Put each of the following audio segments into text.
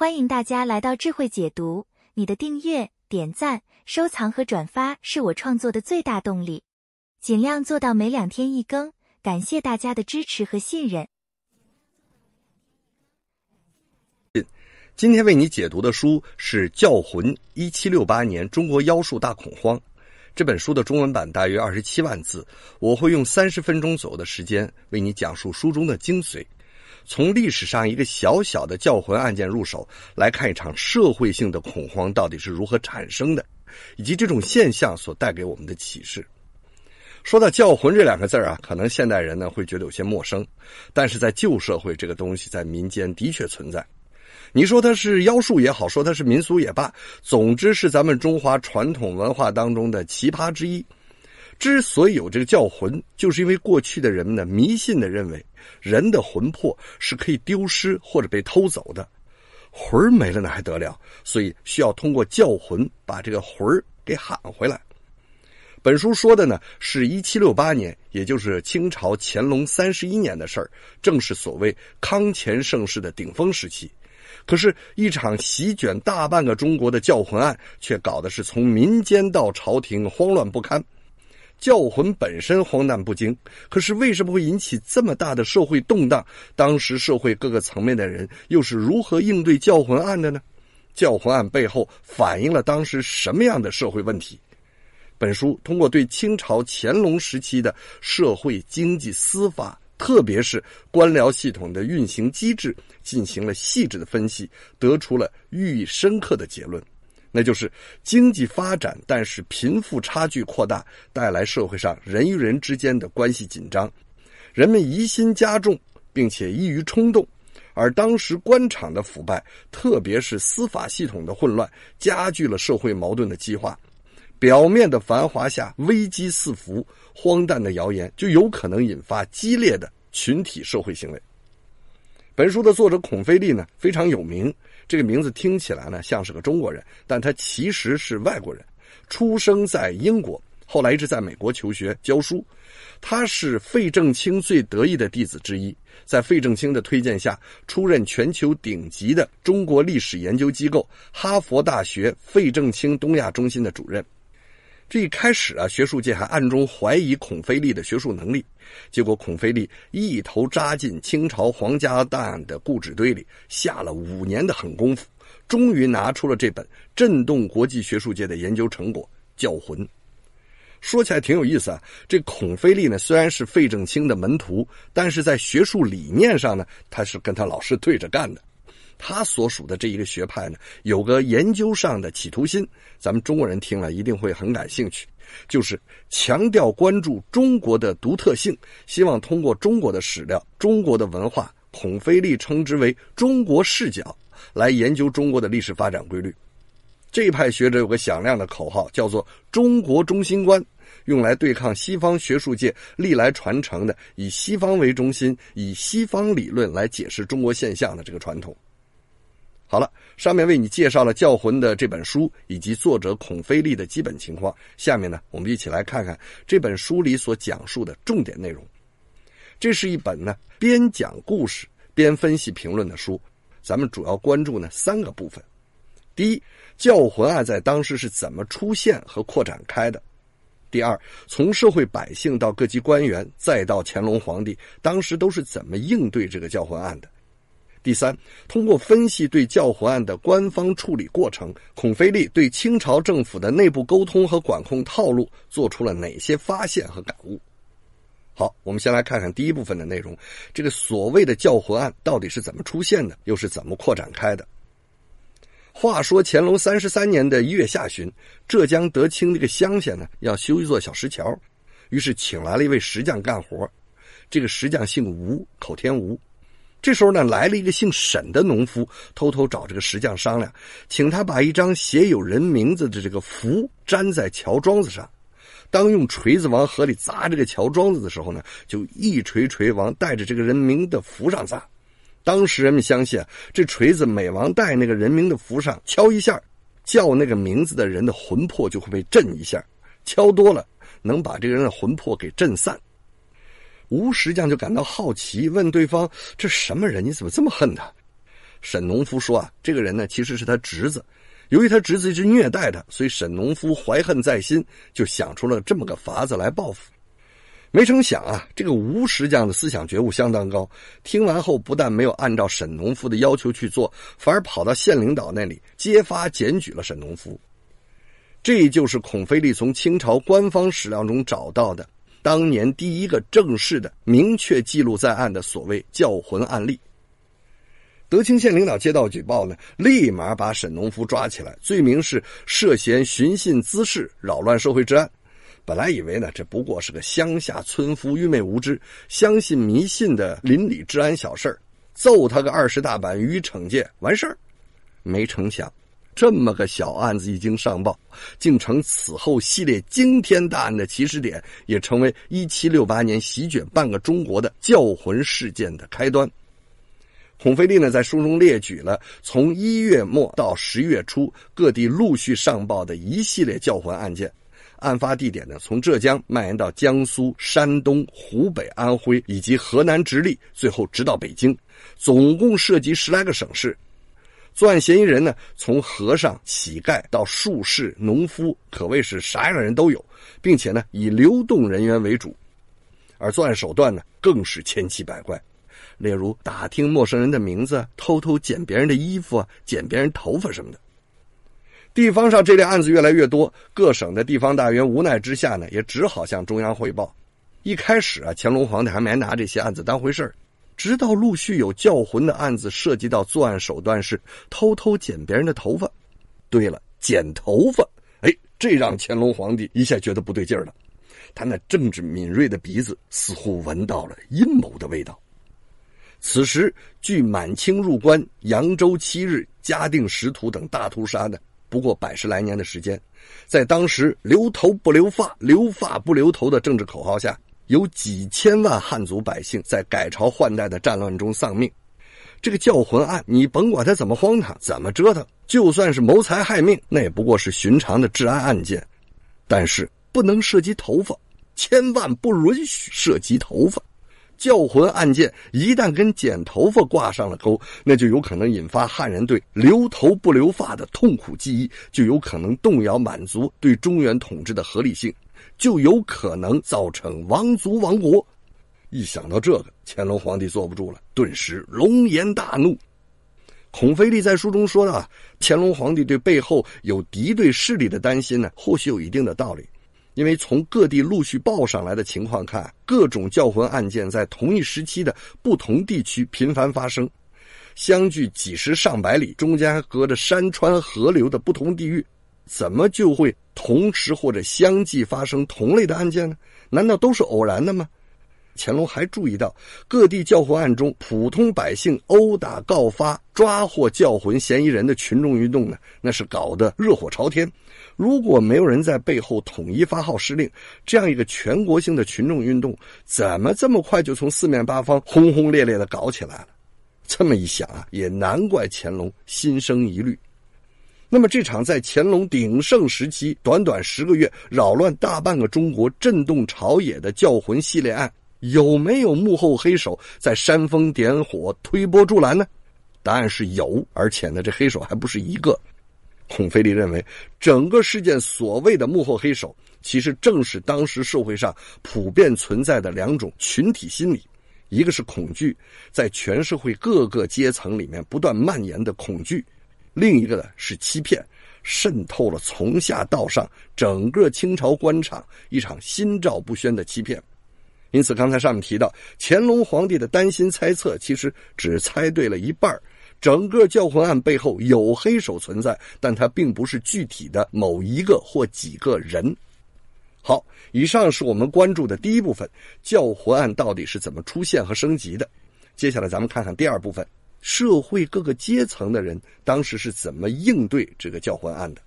欢迎大家来到智慧解读。你的订阅、点赞、收藏和转发是我创作的最大动力。尽量做到每两天一更，感谢大家的支持和信任。今天为你解读的书是《教魂》，一七六八年中国妖术大恐慌。这本书的中文版大约二十七万字，我会用三十分钟左右的时间为你讲述书中的精髓。从历史上一个小小的叫魂案件入手来看，一场社会性的恐慌到底是如何产生的，以及这种现象所带给我们的启示。说到“叫魂”这两个字儿啊，可能现代人呢会觉得有些陌生，但是在旧社会，这个东西在民间的确存在。你说它是妖术也好，说它是民俗也罢，总之是咱们中华传统文化当中的奇葩之一。之所以有这个叫魂，就是因为过去的人们呢迷信的认为。人的魂魄是可以丢失或者被偷走的，魂儿没了那还得了？所以需要通过叫魂把这个魂儿给喊回来。本书说的呢是一七六八年，也就是清朝乾隆三十一年的事儿，正是所谓康乾盛世的顶峰时期。可是，一场席卷大半个中国的叫魂案，却搞得是从民间到朝廷慌乱不堪。教魂本身荒诞不经，可是为什么会引起这么大的社会动荡？当时社会各个层面的人又是如何应对教魂案的呢？教魂案背后反映了当时什么样的社会问题？本书通过对清朝乾隆时期的社会经济、司法，特别是官僚系统的运行机制进行了细致的分析，得出了寓意深刻的结论。那就是经济发展，但是贫富差距扩大，带来社会上人与人之间的关系紧张，人们疑心加重，并且易于冲动，而当时官场的腐败，特别是司法系统的混乱，加剧了社会矛盾的激化。表面的繁华下危机四伏，荒诞的谣言就有可能引发激烈的群体社会行为。本书的作者孔飞利呢非常有名。这个名字听起来呢像是个中国人，但他其实是外国人，出生在英国，后来一直在美国求学教书。他是费正清最得意的弟子之一，在费正清的推荐下，出任全球顶级的中国历史研究机构——哈佛大学费正清东亚中心的主任。这一开始啊，学术界还暗中怀疑孔飞利的学术能力，结果孔飞利一头扎进清朝皇家档案的故纸堆里，下了五年的狠功夫，终于拿出了这本震动国际学术界的研究成果《教魂》。说起来挺有意思啊，这孔飞利呢虽然是费正清的门徒，但是在学术理念上呢，他是跟他老师对着干的。他所属的这一个学派呢，有个研究上的企图心，咱们中国人听了一定会很感兴趣，就是强调关注中国的独特性，希望通过中国的史料、中国的文化，孔飞利称之为“中国视角”，来研究中国的历史发展规律。这一派学者有个响亮的口号，叫做“中国中心观”，用来对抗西方学术界历来传承的以西方为中心、以西方理论来解释中国现象的这个传统。好了，上面为你介绍了《教魂》的这本书以及作者孔飞利的基本情况。下面呢，我们一起来看看这本书里所讲述的重点内容。这是一本呢边讲故事边分析评论的书，咱们主要关注呢三个部分：第一，教魂案在当时是怎么出现和扩展开的；第二，从社会百姓到各级官员再到乾隆皇帝，当时都是怎么应对这个教魂案的。第三，通过分析对教皇案的官方处理过程，孔飞利对清朝政府的内部沟通和管控套路做出了哪些发现和感悟？好，我们先来看看第一部分的内容。这个所谓的教皇案到底是怎么出现的，又是怎么扩展开的？话说，乾隆三十三年的月下旬，浙江德清那个乡下呢，要修一座小石桥，于是请来了一位石匠干活。这个石匠姓吴，口天吴。这时候呢，来了一个姓沈的农夫，偷偷找这个石匠商量，请他把一张写有人名字的这个符粘在桥桩子上。当用锤子往河里砸这个桥桩子的时候呢，就一锤锤往带着这个人名的符上砸。当时人们相信啊，这锤子每往带那个人名的符上敲一下，叫那个名字的人的魂魄就会被震一下；敲多了，能把这个人的魂魄给震散。吴石匠就感到好奇，问对方：“这什么人？你怎么这么恨他？”沈农夫说：“啊，这个人呢，其实是他侄子。由于他侄子一直虐待他，所以沈农夫怀恨在心，就想出了这么个法子来报复。没成想啊，这个吴石匠的思想觉悟相当高，听完后不但没有按照沈农夫的要求去做，反而跑到县领导那里揭发检举了沈农夫。这就是孔飞利从清朝官方史料中找到的。”当年第一个正式的、明确记录在案的所谓教魂案例。德清县领导接到举报呢，立马把沈农夫抓起来，罪名是涉嫌寻衅滋事、扰乱社会治安。本来以为呢，这不过是个乡下村夫愚昧无知、相信迷信的邻里治安小事儿，揍他个二十大板予以惩戒完事儿。没成想。这么个小案子一经上报，竟成此后系列惊天大案的起始点，也成为一七六八年席卷半个中国的教魂事件的开端。孔飞利呢，在书中列举了从一月末到十月初各地陆续上报的一系列教魂案件，案发地点呢，从浙江蔓延到江苏、山东、湖北、安徽以及河南直隶，最后直到北京，总共涉及十来个省市。作案嫌疑人呢，从和尚、乞丐到术士、农夫，可谓是啥样的人都有，并且呢，以流动人员为主，而作案手段呢，更是千奇百怪，例如打听陌生人的名字，偷偷剪别人的衣服、啊，剪别人头发什么的。地方上这类案子越来越多，各省的地方大员无奈之下呢，也只好向中央汇报。一开始啊，乾隆皇帝还没拿这些案子当回事儿。直到陆续有教魂的案子涉及到作案手段是偷偷剪别人的头发，对了，剪头发，哎，这让乾隆皇帝一下觉得不对劲儿了，他那政治敏锐的鼻子似乎闻到了阴谋的味道。此时距满清入关、扬州七日、嘉定十屠等大屠杀呢，不过百十来年的时间，在当时“留头不留发，留发不留头”的政治口号下。有几千万汉族百姓在改朝换代的战乱中丧命，这个教魂案你甭管他怎么荒唐、怎么折腾，就算是谋财害命，那也不过是寻常的治安案件。但是不能涉及头发，千万不允许涉及头发。教魂案件一旦跟剪头发挂上了钩，那就有可能引发汉人对留头不留发的痛苦记忆，就有可能动摇满族对中原统治的合理性。就有可能造成王族亡国。一想到这个，乾隆皇帝坐不住了，顿时龙颜大怒。孔飞利在书中说啊，乾隆皇帝对背后有敌对势力的担心呢，或许有一定的道理。因为从各地陆续报上来的情况看，各种教魂案件在同一时期的不同地区频繁发生，相距几十上百里，中间还隔着山川河流的不同地域，怎么就会？同时或者相继发生同类的案件呢？难道都是偶然的吗？乾隆还注意到，各地教祸案中，普通百姓殴打、告发、抓获教魂嫌疑人的群众运动呢，那是搞得热火朝天。如果没有人在背后统一发号施令，这样一个全国性的群众运动，怎么这么快就从四面八方轰轰烈烈的搞起来了？这么一想啊，也难怪乾隆心生疑虑。那么这场在乾隆鼎盛时期短短十个月扰乱大半个中国、震动朝野的教魂系列案，有没有幕后黑手在煽风点火、推波助澜呢？答案是有，而且呢，这黑手还不是一个。孔飞利认为，整个事件所谓的幕后黑手，其实正是当时社会上普遍存在的两种群体心理，一个是恐惧，在全社会各个阶层里面不断蔓延的恐惧。另一个呢是欺骗，渗透了从下到上整个清朝官场，一场心照不宣的欺骗。因此，刚才上面提到乾隆皇帝的担心猜测，其实只猜对了一半儿。整个教魂案背后有黑手存在，但它并不是具体的某一个或几个人。好，以上是我们关注的第一部分，教魂案到底是怎么出现和升级的。接下来咱们看看第二部分。社会各个阶层的人当时是怎么应对这个教皇案的？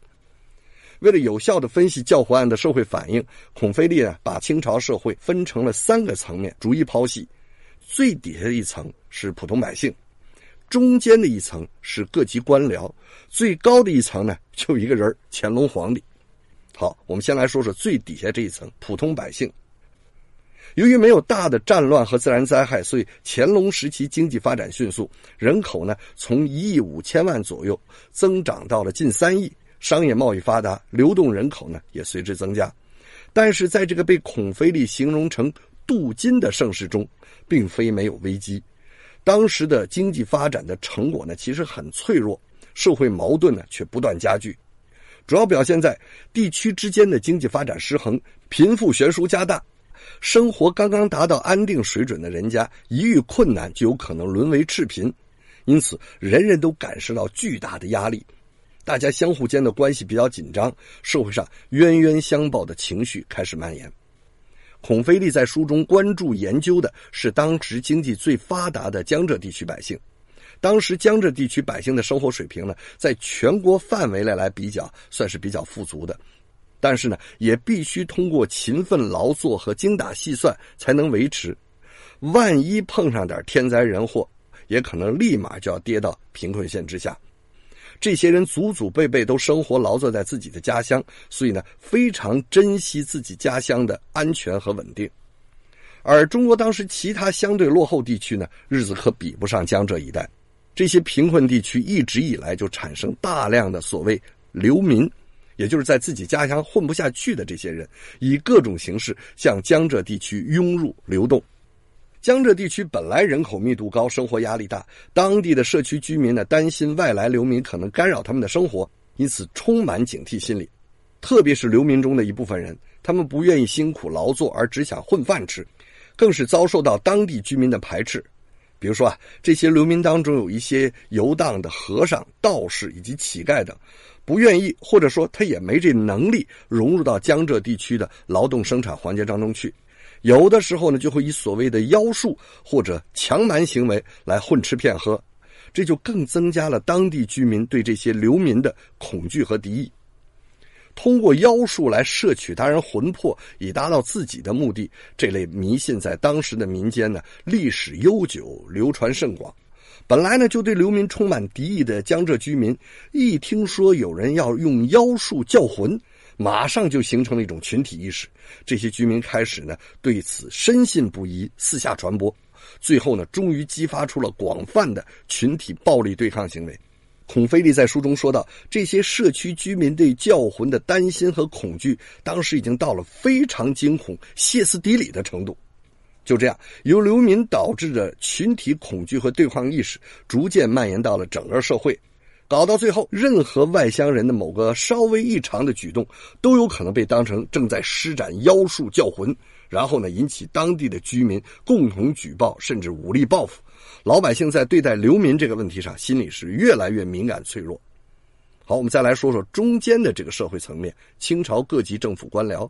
为了有效的分析教皇案的社会反应，孔飞利呢把清朝社会分成了三个层面，逐一剖析。最底下的一层是普通百姓，中间的一层是各级官僚，最高的一层呢就一个人乾隆皇帝。好，我们先来说说最底下这一层普通百姓。由于没有大的战乱和自然灾害，所以乾隆时期经济发展迅速，人口呢从一亿五千万左右增长到了近三亿，商业贸易发达，流动人口呢也随之增加。但是在这个被孔飞利形容成“镀金”的盛世中，并非没有危机。当时的经济发展的成果呢其实很脆弱，社会矛盾呢却不断加剧，主要表现在地区之间的经济发展失衡，贫富悬殊加大。生活刚刚达到安定水准的人家，一遇困难就有可能沦为赤贫，因此人人都感受到巨大的压力，大家相互间的关系比较紧张，社会上冤冤相报的情绪开始蔓延。孔飞利在书中关注研究的是当时经济最发达的江浙地区百姓，当时江浙地区百姓的生活水平呢，在全国范围内来比较，算是比较富足的。但是呢，也必须通过勤奋劳作和精打细算才能维持。万一碰上点天灾人祸，也可能立马就要跌到贫困线之下。这些人祖祖辈辈都生活劳作在自己的家乡，所以呢，非常珍惜自己家乡的安全和稳定。而中国当时其他相对落后地区呢，日子可比不上江浙一带。这些贫困地区一直以来就产生大量的所谓流民。也就是在自己家乡混不下去的这些人，以各种形式向江浙地区涌入流动。江浙地区本来人口密度高，生活压力大，当地的社区居民呢担心外来流民可能干扰他们的生活，因此充满警惕心理。特别是流民中的一部分人，他们不愿意辛苦劳作，而只想混饭吃，更是遭受到当地居民的排斥。比如说啊，这些流民当中有一些游荡的和尚、道士以及乞丐等，不愿意或者说他也没这能力融入到江浙地区的劳动生产环节当中去，有的时候呢就会以所谓的妖术或者强蛮行为来混吃骗喝，这就更增加了当地居民对这些流民的恐惧和敌意。通过妖术来摄取他人魂魄，以达到自己的目的，这类迷信在当时的民间呢历史悠久、流传甚广。本来呢就对流民充满敌意的江浙居民，一听说有人要用妖术叫魂，马上就形成了一种群体意识。这些居民开始呢对此深信不疑，四下传播，最后呢终于激发出了广泛的群体暴力对抗行为。孔飞利在书中说到，这些社区居民对教魂的担心和恐惧，当时已经到了非常惊恐、歇斯底里的程度。就这样，由流民导致的群体恐惧和对抗意识，逐渐蔓延到了整个社会，搞到最后，任何外乡人的某个稍微异常的举动，都有可能被当成正在施展妖术教魂，然后呢，引起当地的居民共同举报，甚至武力报复。老百姓在对待流民这个问题上，心里是越来越敏感脆弱。好，我们再来说说中间的这个社会层面——清朝各级政府官僚。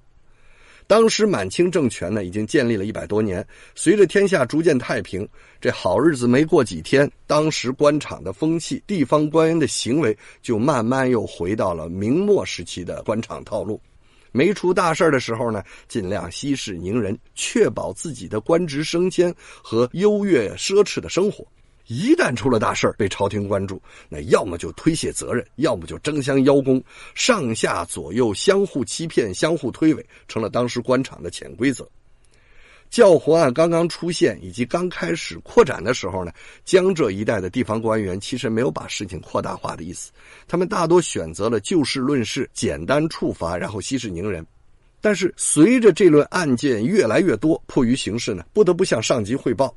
当时满清政权呢已经建立了一百多年，随着天下逐渐太平，这好日子没过几天，当时官场的风气、地方官员的行为，就慢慢又回到了明末时期的官场套路。没出大事的时候呢，尽量息事宁人，确保自己的官职升迁和优越奢侈的生活。一旦出了大事被朝廷关注，那要么就推卸责任，要么就争相邀功，上下左右相互欺骗、相互推诿，成了当时官场的潜规则。教皇案刚刚出现以及刚开始扩展的时候呢，江浙一带的地方官员其实没有把事情扩大化的意思，他们大多选择了就事论事，简单处罚，然后息事宁人。但是随着这轮案件越来越多，迫于形势呢，不得不向上级汇报，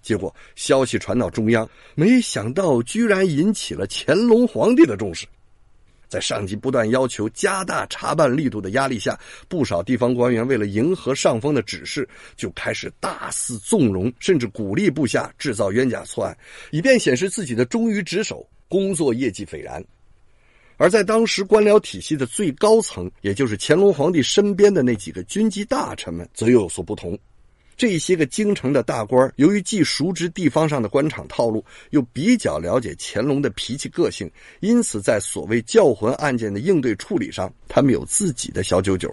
结果消息传到中央，没想到居然引起了乾隆皇帝的重视。在上级不断要求加大查办力度的压力下，不少地方官员为了迎合上峰的指示，就开始大肆纵容，甚至鼓励部下制造冤假错案，以便显示自己的忠于职守，工作业绩斐然。而在当时官僚体系的最高层，也就是乾隆皇帝身边的那几个军机大臣们，则又有所不同。这些个京城的大官儿，由于既熟知地方上的官场套路，又比较了解乾隆的脾气个性，因此在所谓教魂案件的应对处理上，他们有自己的小九九。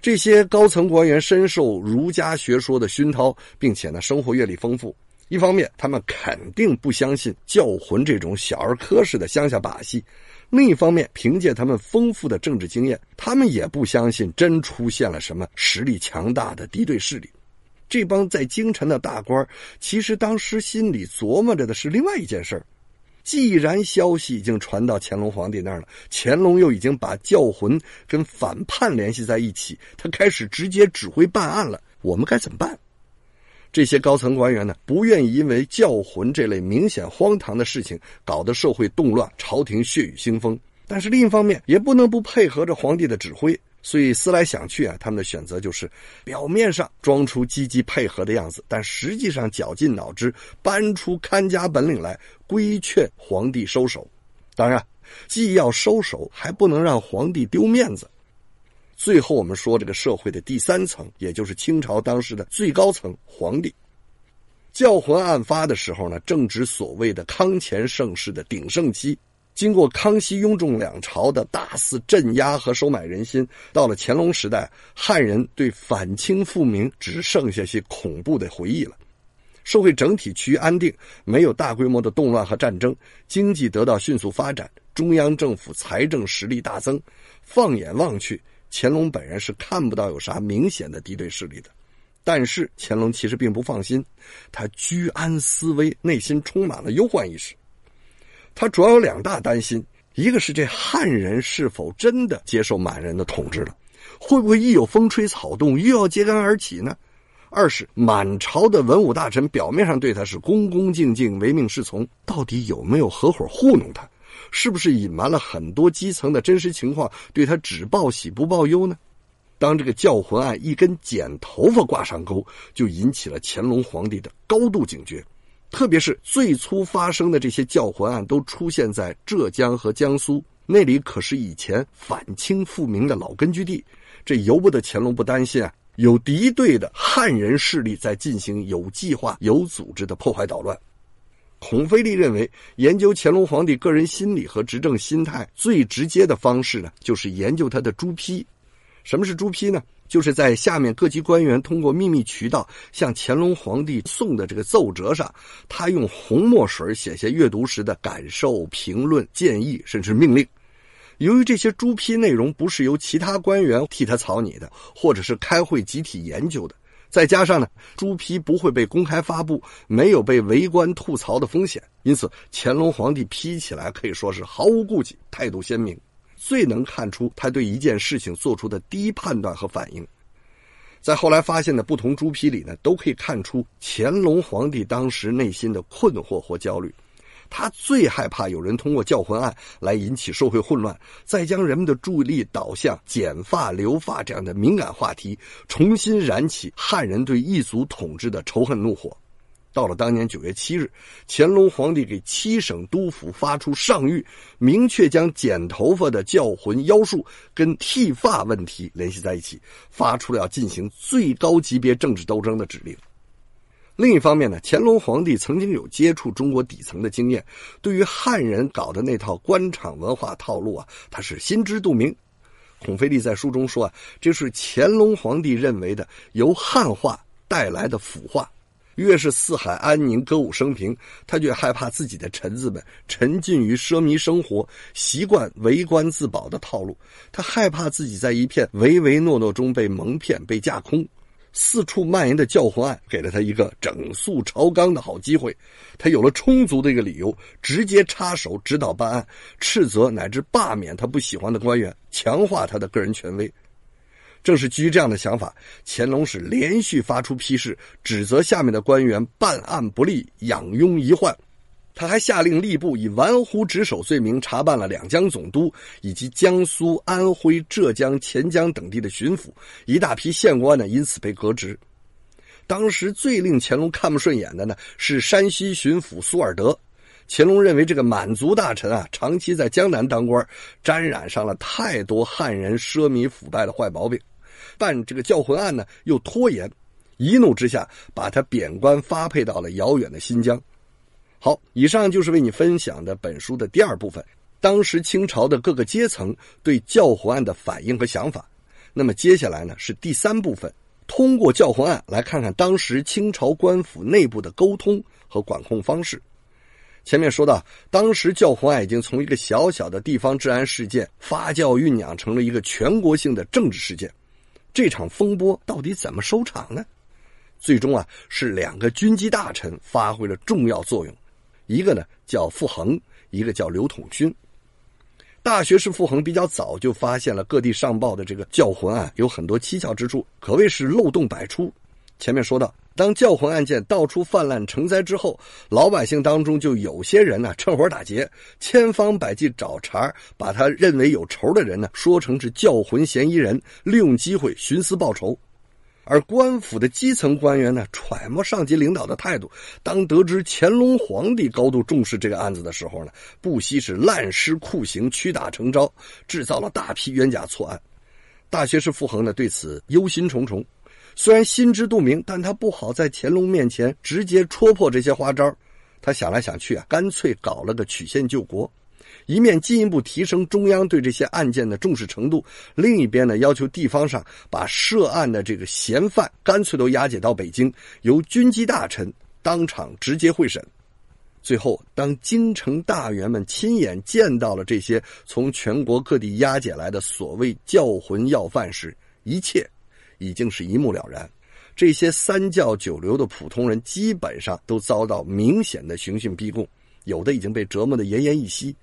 这些高层官员深受儒家学说的熏陶，并且呢，生活阅历丰富。一方面，他们肯定不相信教魂这种小儿科式的乡下把戏；另一方面，凭借他们丰富的政治经验，他们也不相信真出现了什么实力强大的敌对势力。这帮在京城的大官其实当时心里琢磨着的是另外一件事儿。既然消息已经传到乾隆皇帝那儿了，乾隆又已经把教魂跟反叛联系在一起，他开始直接指挥办案了。我们该怎么办？这些高层官员呢，不愿意因为教魂这类明显荒唐的事情搞得社会动乱、朝廷血雨腥风，但是另一方面，也不能不配合着皇帝的指挥。所以思来想去啊，他们的选择就是表面上装出积极配合的样子，但实际上绞尽脑汁搬出看家本领来规劝皇帝收手。当然，既要收手，还不能让皇帝丢面子。最后，我们说这个社会的第三层，也就是清朝当时的最高层——皇帝。教皇案发的时候呢，正值所谓的康乾盛世的鼎盛期。经过康熙、雍正两朝的大肆镇压和收买人心，到了乾隆时代，汉人对反清复明只剩下些恐怖的回忆了。社会整体趋于安定，没有大规模的动乱和战争，经济得到迅速发展，中央政府财政实力大增。放眼望去，乾隆本人是看不到有啥明显的敌对势力的。但是乾隆其实并不放心，他居安思危，内心充满了忧患意识。他主要有两大担心：一个是这汉人是否真的接受满人的统治了，会不会一有风吹草动又要揭竿而起呢？二是满朝的文武大臣表面上对他是恭恭敬敬、唯命是从，到底有没有合伙糊弄他？是不是隐瞒了很多基层的真实情况，对他只报喜不报忧呢？当这个教魂案一根剪头发挂上钩，就引起了乾隆皇帝的高度警觉。特别是最初发生的这些教魂案，都出现在浙江和江苏，那里可是以前反清复明的老根据地，这由不得乾隆不担心啊！有敌对的汉人势力在进行有计划、有组织的破坏捣乱。孔飞利认为，研究乾隆皇帝个人心理和执政心态最直接的方式呢，就是研究他的朱批。什么是朱批呢？就是在下面各级官员通过秘密渠道向乾隆皇帝送的这个奏折上，他用红墨水写下阅读时的感受、评论、建议，甚至命令。由于这些朱批内容不是由其他官员替他草拟的，或者是开会集体研究的，再加上呢，朱批不会被公开发布，没有被围观吐槽的风险，因此乾隆皇帝批起来可以说是毫无顾忌，态度鲜明。最能看出他对一件事情做出的第一判断和反应，在后来发现的不同朱批里呢，都可以看出乾隆皇帝当时内心的困惑或焦虑。他最害怕有人通过教魂案来引起社会混乱，再将人们的注意力导向剪发留发这样的敏感话题，重新燃起汉人对异族统治的仇恨怒火。到了当年九月七日，乾隆皇帝给七省督府发出上谕，明确将剪头发的教魂妖术跟剃发问题联系在一起，发出了要进行最高级别政治斗争的指令。另一方面呢，乾隆皇帝曾经有接触中国底层的经验，对于汉人搞的那套官场文化套路啊，他是心知肚明。孔飞利在书中说啊，这是乾隆皇帝认为的由汉化带来的腐化。越是四海安宁、歌舞升平，他越害怕自己的臣子们沉浸于奢靡生活，习惯为官自保的套路。他害怕自己在一片唯唯诺诺中被蒙骗、被架空。四处蔓延的教皇案给了他一个整肃朝纲的好机会，他有了充足的一个理由，直接插手指导办案，斥责乃至罢免他不喜欢的官员，强化他的个人权威。正是基于这样的想法，乾隆是连续发出批示，指责下面的官员办案不力、养痈遗患。他还下令吏部以玩忽职守罪名查办了两江总督以及江苏、安徽、浙江、钱江等地的巡抚，一大批县官呢因此被革职。当时最令乾隆看不顺眼的呢是山西巡抚苏尔德，乾隆认为这个满族大臣啊长期在江南当官，沾染上了太多汉人奢靡腐败的坏毛病。办这个教魂案呢，又拖延，一怒之下把他贬官发配到了遥远的新疆。好，以上就是为你分享的本书的第二部分，当时清朝的各个阶层对教魂案的反应和想法。那么接下来呢，是第三部分，通过教魂案来看看当时清朝官府内部的沟通和管控方式。前面说到，当时教魂案已经从一个小小的地方治安事件发酵酝酿成了一个全国性的政治事件。这场风波到底怎么收场呢？最终啊，是两个军机大臣发挥了重要作用，一个呢叫傅恒，一个叫刘统勋。大学士傅恒比较早就发现了各地上报的这个教魂案有很多蹊跷之处，可谓是漏洞百出。前面说到。当教魂案件到处泛滥成灾之后，老百姓当中就有些人呢趁火打劫，千方百计找茬把他认为有仇的人呢说成是教魂嫌疑人，利用机会寻私报仇。而官府的基层官员呢揣摩上级领导的态度，当得知乾隆皇帝高度重视这个案子的时候呢，不惜是滥施酷刑，屈打成招，制造了大批冤假错案。大学士傅恒呢对此忧心忡忡。虽然心知肚明，但他不好在乾隆面前直接戳破这些花招。他想来想去啊，干脆搞了个曲线救国，一面进一步提升中央对这些案件的重视程度，另一边呢，要求地方上把涉案的这个嫌犯干脆都押解到北京，由军机大臣当场直接会审。最后，当京城大员们亲眼见到了这些从全国各地押解来的所谓教魂要犯时，一切。已经是一目了然，这些三教九流的普通人基本上都遭到明显的刑讯逼供，有的已经被折磨得奄奄一息。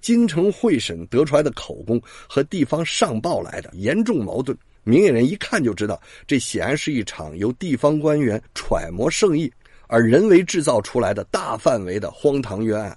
京城会审得出来的口供和地方上报来的严重矛盾，明眼人一看就知道，这显然是一场由地方官员揣摩圣意而人为制造出来的大范围的荒唐冤案。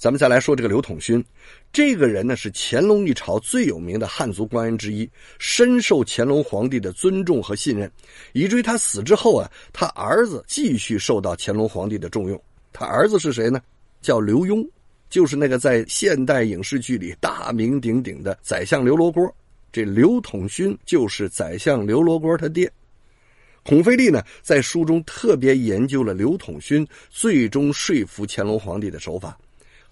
咱们再来说这个刘统勋，这个人呢是乾隆一朝最有名的汉族官员之一，深受乾隆皇帝的尊重和信任，以至于他死之后啊，他儿子继续受到乾隆皇帝的重用。他儿子是谁呢？叫刘墉，就是那个在现代影视剧里大名鼎鼎的宰相刘罗锅。这刘统勋就是宰相刘罗锅他爹。孔飞利呢在书中特别研究了刘统勋最终说服乾隆皇帝的手法。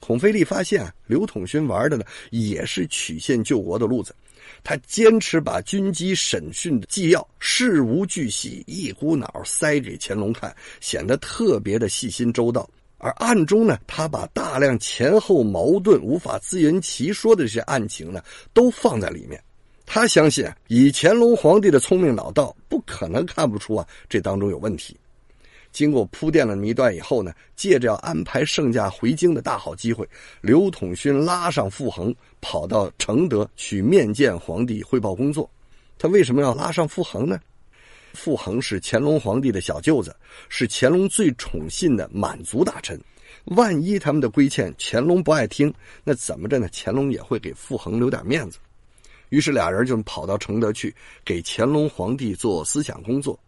孔飞利发现，刘统勋玩的呢也是曲线救国的路子，他坚持把军机审讯的纪要事无巨细一股脑塞给乾隆看，显得特别的细心周到。而暗中呢，他把大量前后矛盾、无法自圆其说的这些案情呢，都放在里面。他相信，以乾隆皇帝的聪明老道，不可能看不出啊这当中有问题。经过铺垫了那么一段以后呢，借着要安排圣驾回京的大好机会，刘统勋拉上傅恒跑到承德去面见皇帝汇报工作。他为什么要拉上傅恒呢？傅恒是乾隆皇帝的小舅子，是乾隆最宠信的满族大臣。万一他们的规劝乾隆不爱听，那怎么着呢？乾隆也会给傅恒留点面子。于是俩人就跑到承德去给乾隆皇帝做思想工作。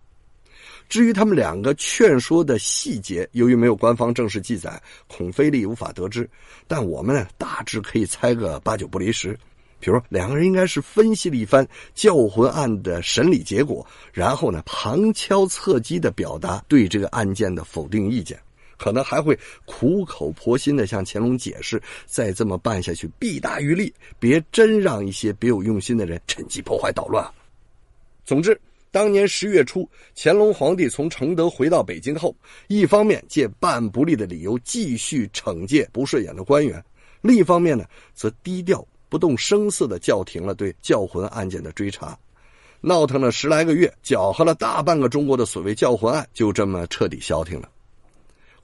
至于他们两个劝说的细节，由于没有官方正式记载，孔飞力无法得知。但我们呢，大致可以猜个八九不离十。比如，两个人应该是分析了一番教魂案的审理结果，然后呢，旁敲侧击的表达对这个案件的否定意见，可能还会苦口婆心的向乾隆解释：再这么办下去，弊大于利，别真让一些别有用心的人趁机破坏捣乱总之。当年十月初，乾隆皇帝从承德回到北京后，一方面借办案不利的理由继续惩戒不顺眼的官员，另一方面呢，则低调不动声色地叫停了对教魂案件的追查。闹腾了十来个月，搅和了大半个中国的所谓教魂案，就这么彻底消停了。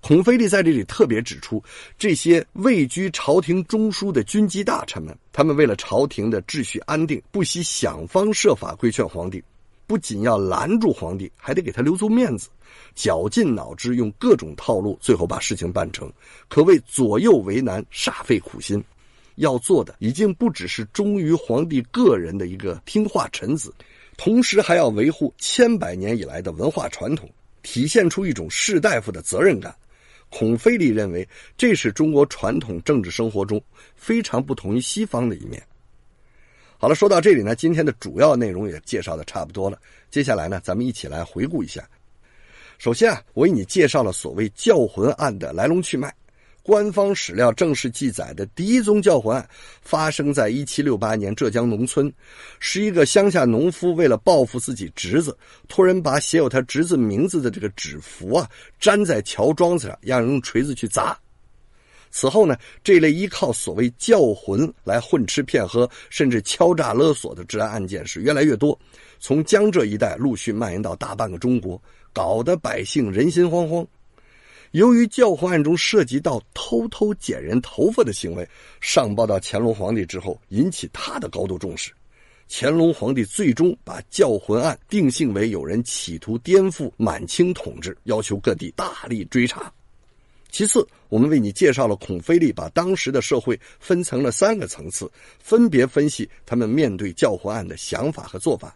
孔飞利在这里特别指出，这些位居朝廷中枢的军机大臣们，他们为了朝廷的秩序安定，不惜想方设法规劝皇帝。不仅要拦住皇帝，还得给他留足面子，绞尽脑汁用各种套路，最后把事情办成，可谓左右为难，煞费苦心。要做的已经不只是忠于皇帝个人的一个听话臣子，同时还要维护千百年以来的文化传统，体现出一种士大夫的责任感。孔飞力认为，这是中国传统政治生活中非常不同于西方的一面。好了，说到这里呢，今天的主要内容也介绍的差不多了。接下来呢，咱们一起来回顾一下。首先啊，我为你介绍了所谓教魂案的来龙去脉。官方史料正式记载的第一宗教魂案，发生在一七六八年浙江农村，是一个乡下农夫为了报复自己侄子，托人把写有他侄子名字的这个纸符啊，粘在桥桩子上，让人用锤子去砸。此后呢，这类依靠所谓教魂来混吃骗喝，甚至敲诈勒索的治安案件是越来越多，从江浙一带陆续蔓延到大半个中国，搞得百姓人心惶惶。由于教魂案中涉及到偷偷剪人头发的行为，上报到乾隆皇帝之后，引起他的高度重视。乾隆皇帝最终把教魂案定性为有人企图颠覆满清统治，要求各地大力追查。其次，我们为你介绍了孔飞利把当时的社会分成了三个层次，分别分析他们面对教魂案的想法和做法。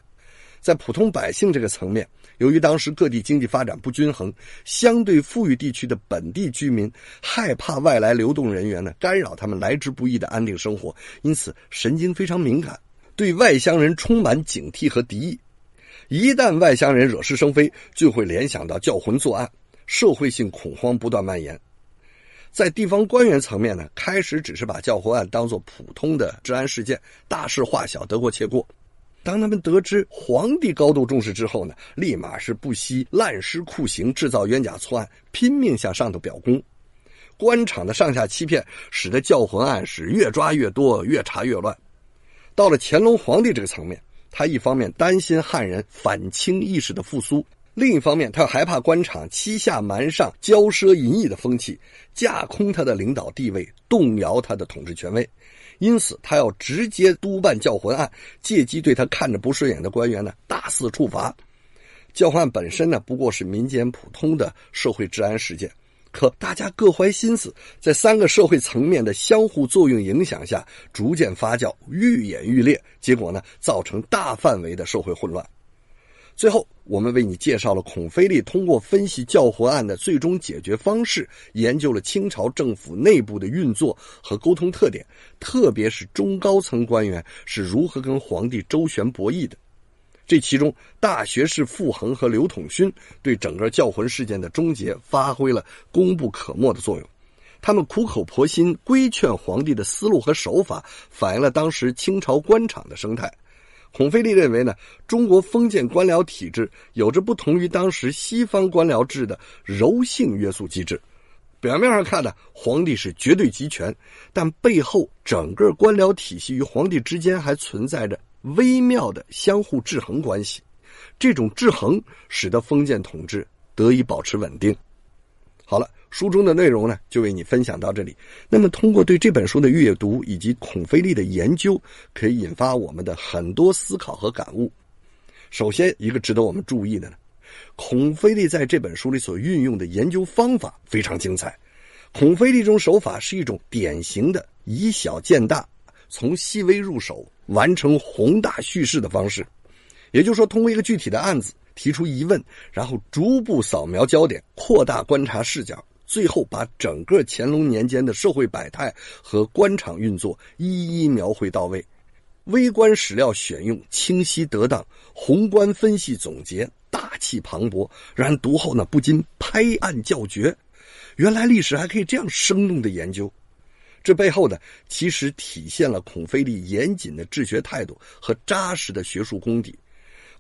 在普通百姓这个层面，由于当时各地经济发展不均衡，相对富裕地区的本地居民害怕外来流动人员呢干扰他们来之不易的安定生活，因此神经非常敏感，对外乡人充满警惕和敌意。一旦外乡人惹是生非，就会联想到教魂作案，社会性恐慌不断蔓延。在地方官员层面呢，开始只是把教魂案当做普通的治安事件，大事化小，得过且过。当他们得知皇帝高度重视之后呢，立马是不惜滥施酷刑，制造冤假错案，拼命向上头表功。官场的上下欺骗，使得教魂案是越抓越多，越查越乱。到了乾隆皇帝这个层面，他一方面担心汉人反清意识的复苏。另一方面，他又害怕官场欺下瞒上、骄奢淫逸的风气架空他的领导地位，动摇他的统治权威，因此他要直接督办教魂案，借机对他看着不顺眼的官员呢大肆处罚。教魂案本身呢不过是民间普通的社会治安事件，可大家各怀心思，在三个社会层面的相互作用影响下，逐渐发酵，愈演愈烈，结果呢造成大范围的社会混乱，最后。我们为你介绍了孔飞利通过分析教魂案的最终解决方式，研究了清朝政府内部的运作和沟通特点，特别是中高层官员是如何跟皇帝周旋博弈的。这其中，大学士傅恒和刘统勋对整个教魂事件的终结发挥了功不可没的作用。他们苦口婆心规劝皇帝的思路和手法，反映了当时清朝官场的生态。孔飞利认为呢，中国封建官僚体制有着不同于当时西方官僚制的柔性约束机制。表面上看呢，皇帝是绝对集权，但背后整个官僚体系与皇帝之间还存在着微妙的相互制衡关系。这种制衡使得封建统治得以保持稳定。好了。书中的内容呢，就为你分享到这里。那么，通过对这本书的阅读以及孔飞利的研究，可以引发我们的很多思考和感悟。首先，一个值得我们注意的呢，孔飞利在这本书里所运用的研究方法非常精彩。孔飞这种手法是一种典型的以小见大，从细微入手完成宏大叙事的方式。也就是说，通过一个具体的案子提出疑问，然后逐步扫描焦点，扩大观察视角。最后把整个乾隆年间的社会百态和官场运作一一描绘到位，微观史料选用清晰得当，宏观分析总结大气磅礴，让人读后呢不禁拍案叫绝。原来历史还可以这样生动的研究，这背后呢其实体现了孔飞力严谨的治学态度和扎实的学术功底。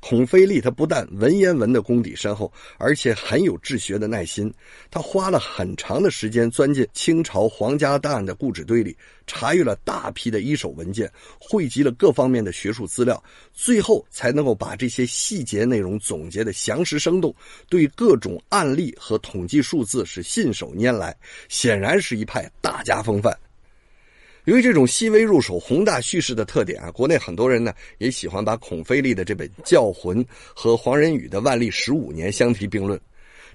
孔飞利他不但文言文的功底深厚，而且很有治学的耐心。他花了很长的时间钻进清朝皇家档案的故纸堆里，查阅了大批的一手文件，汇集了各方面的学术资料，最后才能够把这些细节内容总结的详实生动，对各种案例和统计数字是信手拈来，显然是一派大家风范。由于这种细微入手、宏大叙事的特点啊，国内很多人呢也喜欢把孔飞利的这本《教魂》和黄仁宇的《万历十五年》相提并论。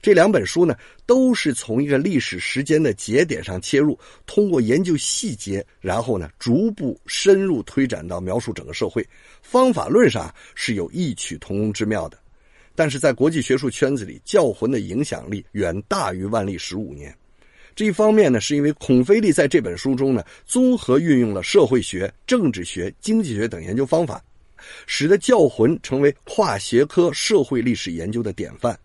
这两本书呢，都是从一个历史时间的节点上切入，通过研究细节，然后呢逐步深入推展到描述整个社会。方法论上是有异曲同工之妙的，但是在国际学术圈子里，《教魂》的影响力远大于《万历十五年》。这一方面呢，是因为孔飞利在这本书中呢，综合运用了社会学、政治学、经济学等研究方法，使得《教魂》成为跨学科社会历史研究的典范。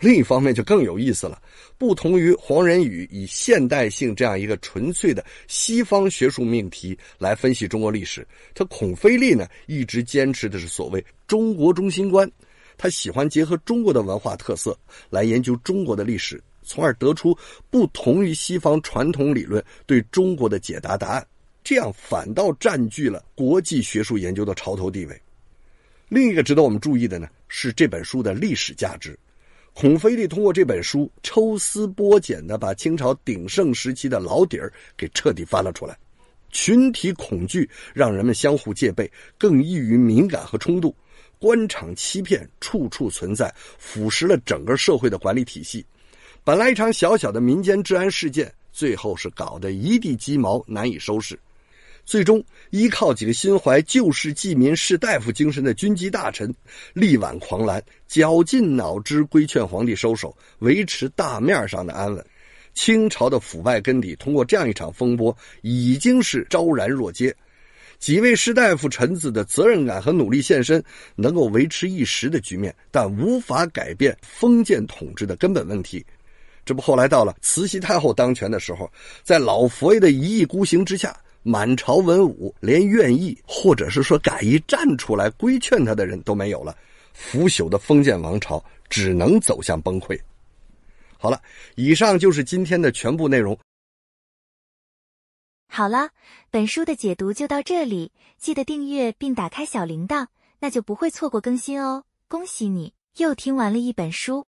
另一方面就更有意思了，不同于黄仁宇以现代性这样一个纯粹的西方学术命题来分析中国历史，他孔飞利呢一直坚持的是所谓中国中心观，他喜欢结合中国的文化特色来研究中国的历史。从而得出不同于西方传统理论对中国的解答答案，这样反倒占据了国际学术研究的潮头地位。另一个值得我们注意的呢，是这本书的历史价值。孔飞利通过这本书抽丝剥茧的把清朝鼎盛时期的老底儿给彻底翻了出来。群体恐惧让人们相互戒备，更易于敏感和冲突；官场欺骗处处存在，腐蚀了整个社会的管理体系。本来一场小小的民间治安事件，最后是搞得一地鸡毛难以收拾，最终依靠几个心怀救世济民士大夫精神的军机大臣力挽狂澜，绞尽脑汁规劝皇帝收手，维持大面上的安稳。清朝的腐败根底，通过这样一场风波已经是昭然若揭。几位士大夫臣子的责任感和努力献身，能够维持一时的局面，但无法改变封建统治的根本问题。这不，后来到了慈禧太后当权的时候，在老佛爷的一意孤行之下，满朝文武连愿意或者是说敢于站出来规劝他的人都没有了，腐朽的封建王朝只能走向崩溃。好了，以上就是今天的全部内容。好了，本书的解读就到这里，记得订阅并打开小铃铛，那就不会错过更新哦。恭喜你又听完了一本书。